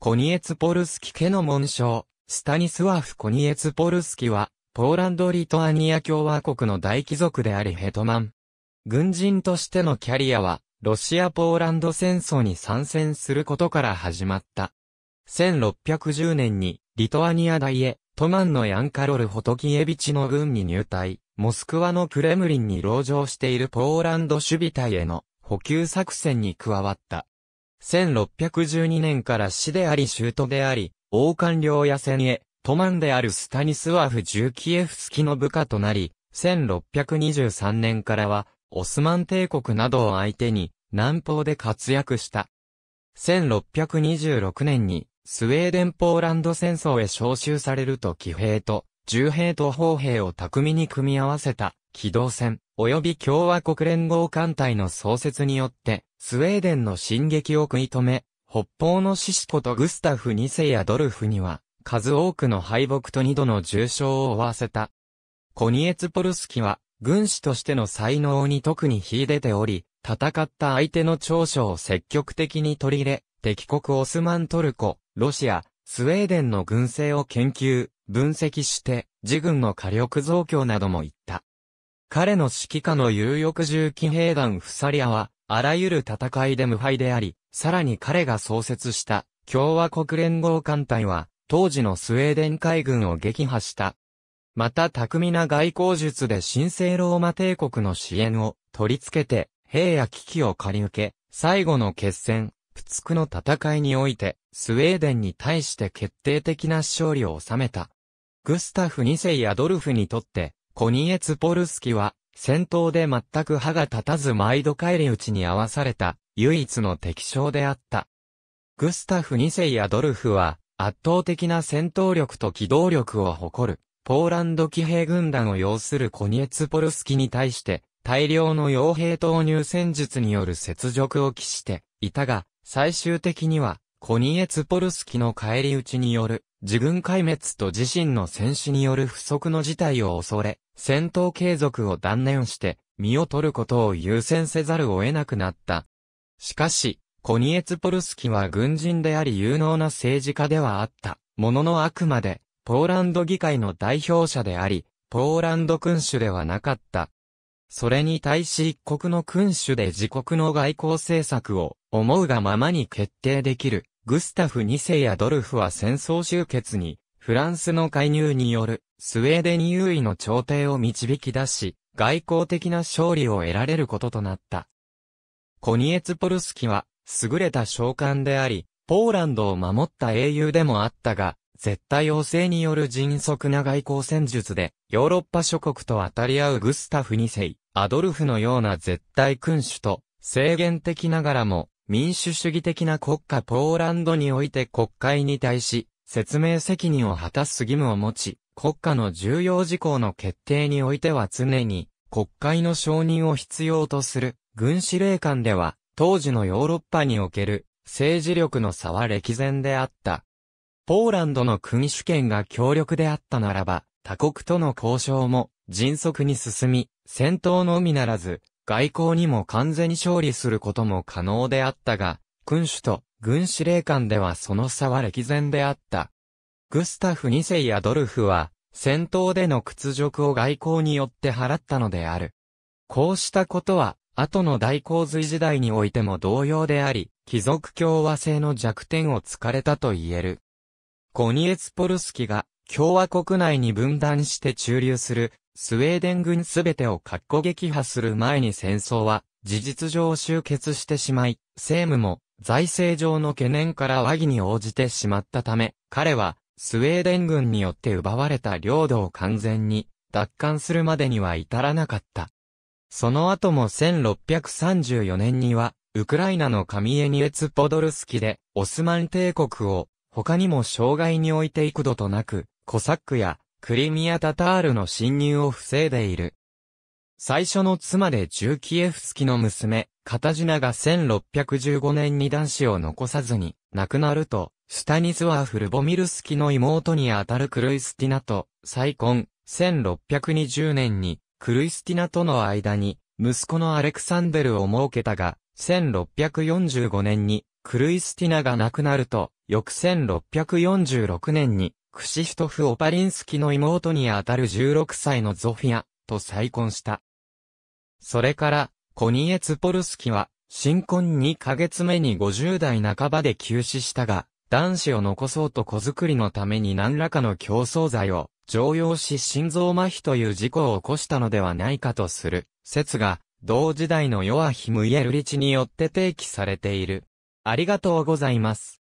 コニエツポルスキ家の紋章、スタニスワフ・コニエツポルスキは、ポーランド・リトアニア共和国の大貴族でありヘトマン。軍人としてのキャリアは、ロシア・ポーランド戦争に参戦することから始まった。1610年に、リトアニア大へ、トマンのヤンカロル・ホトキエビチの軍に入隊、モスクワのクレムリンに籠城しているポーランド守備隊への補給作戦に加わった。1612年から市であり州都であり、王官領や戦へ、トマンであるスタニスワフ・ジュキエフスキの部下となり、1623年からは、オスマン帝国などを相手に、南方で活躍した。1626年に、スウェーデン・ポーランド戦争へ招集されると騎兵と、重兵と砲兵を巧みに組み合わせた、機動戦、及び共和国連合艦隊の創設によって、スウェーデンの進撃を食い止め、北方のシシコとグスタフ2世やドルフには、数多くの敗北と2度の重傷を負わせた。コニエツポルスキは、軍師としての才能に特に秀でており、戦った相手の長所を積極的に取り入れ、敵国オスマントルコ、ロシア、スウェーデンの軍政を研究、分析して、自軍の火力増強なども言った。彼の指揮下の有力重機兵団フサリアは、あらゆる戦いで無敗であり、さらに彼が創設した共和国連合艦隊は、当時のスウェーデン海軍を撃破した。また巧みな外交術で神聖ローマ帝国の支援を取り付けて、兵や危機を借り受け、最後の決戦、プツクの戦いにおいて、スウェーデンに対して決定的な勝利を収めた。グスタフ2世やドルフにとって、コニエツポルスキは、戦闘で全く歯が立たず毎度帰り討ちに合わされた、唯一の敵将であった。グスタフ2世やドルフは、圧倒的な戦闘力と機動力を誇る、ポーランド騎兵軍団を要するコニエツポルスキに対して、大量の傭兵投入戦術による雪辱を期していたが、最終的には、コニエツポルスキの返り討ちによる自軍壊滅と自身の戦死による不足の事態を恐れ、戦闘継続を断念して、身を取ることを優先せざるを得なくなった。しかし、コニエツポルスキは軍人であり有能な政治家ではあった。もののあくまで、ポーランド議会の代表者であり、ポーランド君主ではなかった。それに対し一国の君主で自国の外交政策を思うがままに決定できるグスタフ2世やドルフは戦争終結に、フランスの介入によるスウェーデン優位の朝廷を導き出し、外交的な勝利を得られることとなった。コニエツポルスキは、優れた将官であり、ポーランドを守った英雄でもあったが、絶対王政による迅速な外交戦術で、ヨーロッパ諸国と当たり合うグスタフ2世、アドルフのような絶対君主と、制限的ながらも、民主主義的な国家ポーランドにおいて国会に対し、説明責任を果たす義務を持ち、国家の重要事項の決定においては常に国会の承認を必要とする軍司令官では当時のヨーロッパにおける政治力の差は歴然であった。ポーランドの君主権が強力であったならば他国との交渉も迅速に進み、戦闘のみならず外交にも完全に勝利することも可能であったが、君主と軍司令官ではその差は歴然であった。グスタフ2世やドルフは、戦闘での屈辱を外交によって払ったのである。こうしたことは、後の大洪水時代においても同様であり、貴族共和制の弱点を突かれたと言える。コニエツポルスキが、共和国内に分断して駐留するスウェーデン軍すべてを格好撃破する前に戦争は事実上終結してしまい、政務も財政上の懸念から和議に応じてしまったため、彼はスウェーデン軍によって奪われた領土を完全に奪還するまでには至らなかった。その後も1634年には、ウクライナのカミエニエツ・ポドルスキで、オスマン帝国を、他にも障害において幾度となく、コサックやクリミア・タタールの侵入を防いでいる。最初の妻でーキエフスキの娘、カタジナが1615年に男子を残さずに亡くなると、スタニズワーフ・ルボミルスキの妹にあたるクルイスティナと再婚、1620年にクルイスティナとの間に息子のアレクサンデルを設けたが、1645年にクルイスティナが亡くなると、翌1646年にクシフトフ・オパリンスキの妹にあたる16歳のゾフィア、と再婚した。それから、コニエツポルスキは、新婚2ヶ月目に50代半ばで急死したが、男子を残そうと子作りのために何らかの競争剤を常用し心臓麻痺という事故を起こしたのではないかとする説が、同時代のヨアヒム・イエルリチによって提起されている。ありがとうございます。